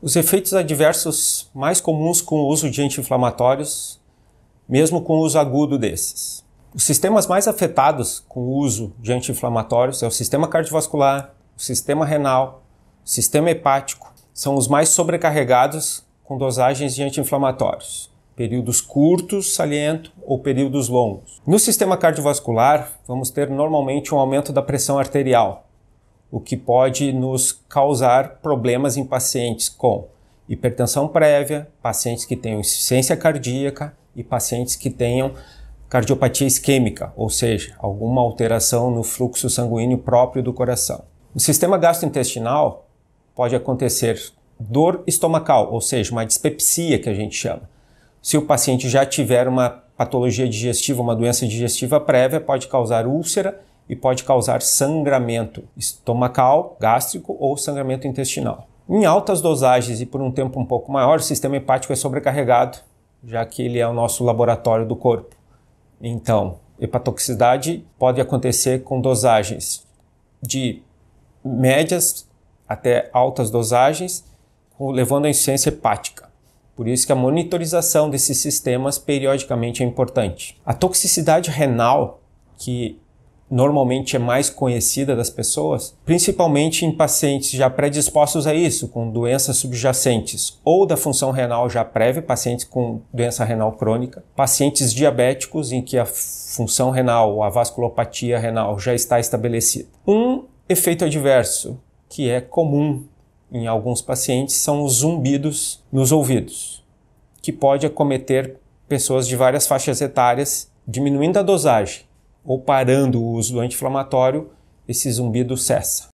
Os efeitos adversos mais comuns com o uso de anti-inflamatórios, mesmo com o uso agudo desses. Os sistemas mais afetados com o uso de anti-inflamatórios é o sistema cardiovascular, o sistema renal, o sistema hepático. São os mais sobrecarregados com dosagens de anti-inflamatórios, períodos curtos, saliento, ou períodos longos. No sistema cardiovascular, vamos ter normalmente um aumento da pressão arterial, o que pode nos causar problemas em pacientes com hipertensão prévia, pacientes que tenham insuficiência cardíaca e pacientes que tenham cardiopatia isquêmica, ou seja, alguma alteração no fluxo sanguíneo próprio do coração. No sistema gastrointestinal pode acontecer dor estomacal, ou seja, uma dispepsia que a gente chama. Se o paciente já tiver uma patologia digestiva, uma doença digestiva prévia, pode causar úlcera e pode causar sangramento estomacal, gástrico ou sangramento intestinal. Em altas dosagens e por um tempo um pouco maior, o sistema hepático é sobrecarregado, já que ele é o nosso laboratório do corpo. Então, hepatotoxicidade pode acontecer com dosagens de médias até altas dosagens, levando à insuficiência hepática. Por isso que a monitorização desses sistemas periodicamente é importante. A toxicidade renal, que normalmente é mais conhecida das pessoas, principalmente em pacientes já predispostos a isso, com doenças subjacentes ou da função renal já prévia, pacientes com doença renal crônica, pacientes diabéticos em que a função renal, a vasculopatia renal já está estabelecida. Um efeito adverso que é comum em alguns pacientes são os zumbidos nos ouvidos, que pode acometer pessoas de várias faixas etárias, diminuindo a dosagem ou parando o uso do anti-inflamatório, esse zumbido cessa.